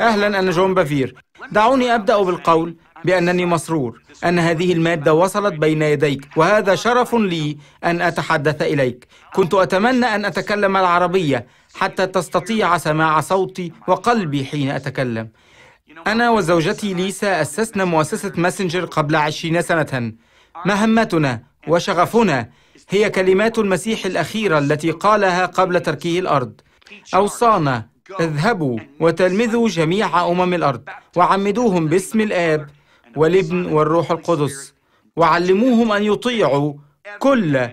أهلا أنا جون بافير دعوني أبدأ بالقول بأنني مسرور أن هذه المادة وصلت بين يديك وهذا شرف لي أن أتحدث إليك كنت أتمنى أن أتكلم العربية حتى تستطيع سماع صوتي وقلبي حين أتكلم أنا وزوجتي ليسا أسسنا مؤسسة ماسنجر قبل عشرين سنة مهمتنا وشغفنا هي كلمات المسيح الأخيرة التي قالها قبل تركه الأرض أوصانا اذهبوا وتلمذوا جميع أمم الأرض وعمدوهم باسم الآب والابن والروح القدس وعلموهم أن يطيعوا كل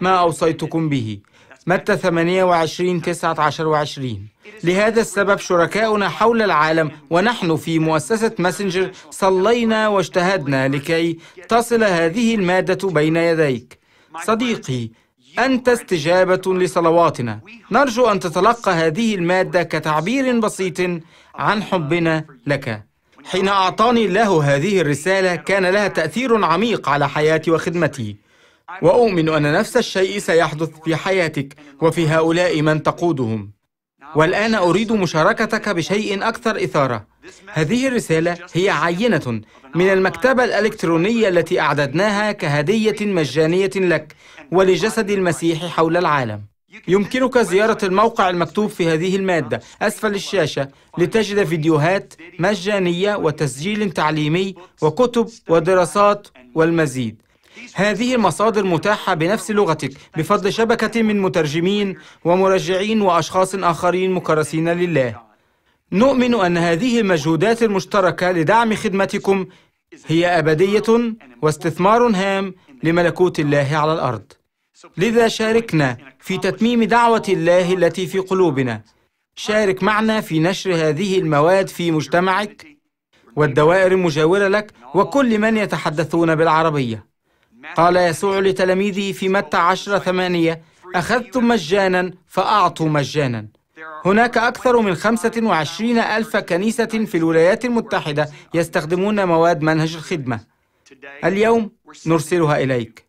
ما أوصيتكم به متى 28 19 عشر 20 لهذا السبب شركاؤنا حول العالم ونحن في مؤسسة ماسنجر صلينا واجتهدنا لكي تصل هذه المادة بين يديك صديقي أنت استجابة لصلواتنا نرجو أن تتلقى هذه المادة كتعبير بسيط عن حبنا لك حين أعطاني الله هذه الرسالة كان لها تأثير عميق على حياتي وخدمتي وأؤمن أن نفس الشيء سيحدث في حياتك وفي هؤلاء من تقودهم والآن أريد مشاركتك بشيء أكثر إثارة هذه الرسالة هي عينة من المكتبة الإلكترونية التي أعددناها كهدية مجانية لك ولجسد المسيح حول العالم يمكنك زيارة الموقع المكتوب في هذه المادة أسفل الشاشة لتجد فيديوهات مجانية وتسجيل تعليمي وكتب ودراسات والمزيد هذه المصادر متاحة بنفس لغتك بفضل شبكة من مترجمين ومرجعين وأشخاص آخرين مكرسين لله نؤمن أن هذه المجهودات المشتركة لدعم خدمتكم هي أبدية واستثمار هام لملكوت الله على الأرض لذا شاركنا في تتميم دعوة الله التي في قلوبنا شارك معنا في نشر هذه المواد في مجتمعك والدوائر المجاورة لك وكل من يتحدثون بالعربية قال يسوع لتلاميذه في متى عشر ثمانية أخذتم مجانا فأعطوا مجانا هناك أكثر من 25 ألف كنيسة في الولايات المتحدة يستخدمون مواد منهج الخدمة اليوم نرسلها إليك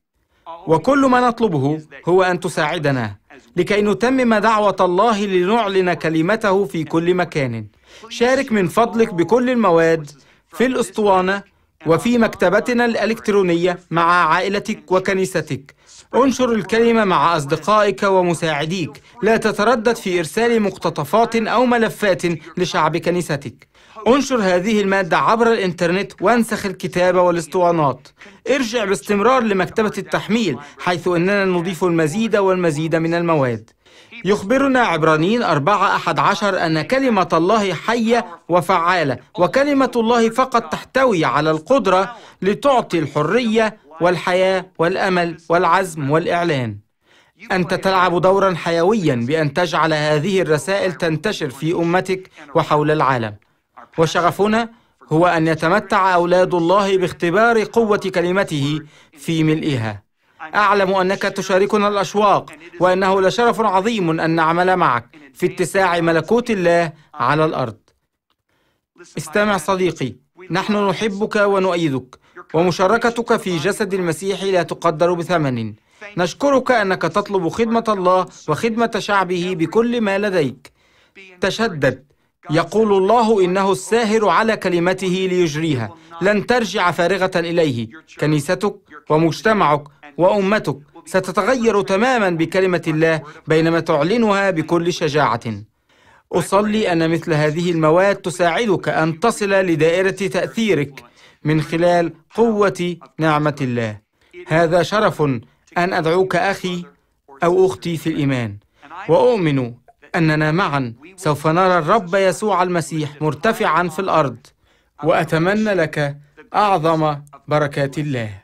وكل ما نطلبه هو أن تساعدنا لكي نتمم دعوة الله لنعلن كلمته في كل مكان شارك من فضلك بكل المواد في الأسطوانة وفي مكتبتنا الإلكترونية مع عائلتك وكنيستك انشر الكلمة مع أصدقائك ومساعديك لا تتردد في إرسال مقتطفات أو ملفات لشعب كنيستك انشر هذه المادة عبر الإنترنت وانسخ الكتابة والاسطوانات ارجع باستمرار لمكتبة التحميل حيث أننا نضيف المزيد والمزيد من المواد يخبرنا عبرانيين أربعة أحد عشر أن كلمة الله حية وفعالة وكلمة الله فقط تحتوي على القدرة لتعطي الحرية والحياة والأمل والعزم والإعلان أنت تلعب دورا حيويا بأن تجعل هذه الرسائل تنتشر في أمتك وحول العالم وشغفنا هو أن يتمتع أولاد الله باختبار قوة كلمته في ملئها أعلم أنك تشاركنا الأشواق وأنه لشرف عظيم أن نعمل معك في اتساع ملكوت الله على الأرض استمع صديقي نحن نحبك ونؤيدك ومشاركتك في جسد المسيح لا تقدر بثمن نشكرك أنك تطلب خدمة الله وخدمة شعبه بكل ما لديك تشدد يقول الله إنه الساهر على كلمته ليجريها لن ترجع فارغة إليه كنيستك ومجتمعك وأمتك ستتغير تماما بكلمة الله بينما تعلنها بكل شجاعة أصلي أن مثل هذه المواد تساعدك أن تصل لدائرة تأثيرك من خلال قوة نعمة الله هذا شرف أن أدعوك أخي أو أختي في الإيمان وأؤمن أننا معا سوف نرى الرب يسوع المسيح مرتفعا في الأرض وأتمنى لك أعظم بركات الله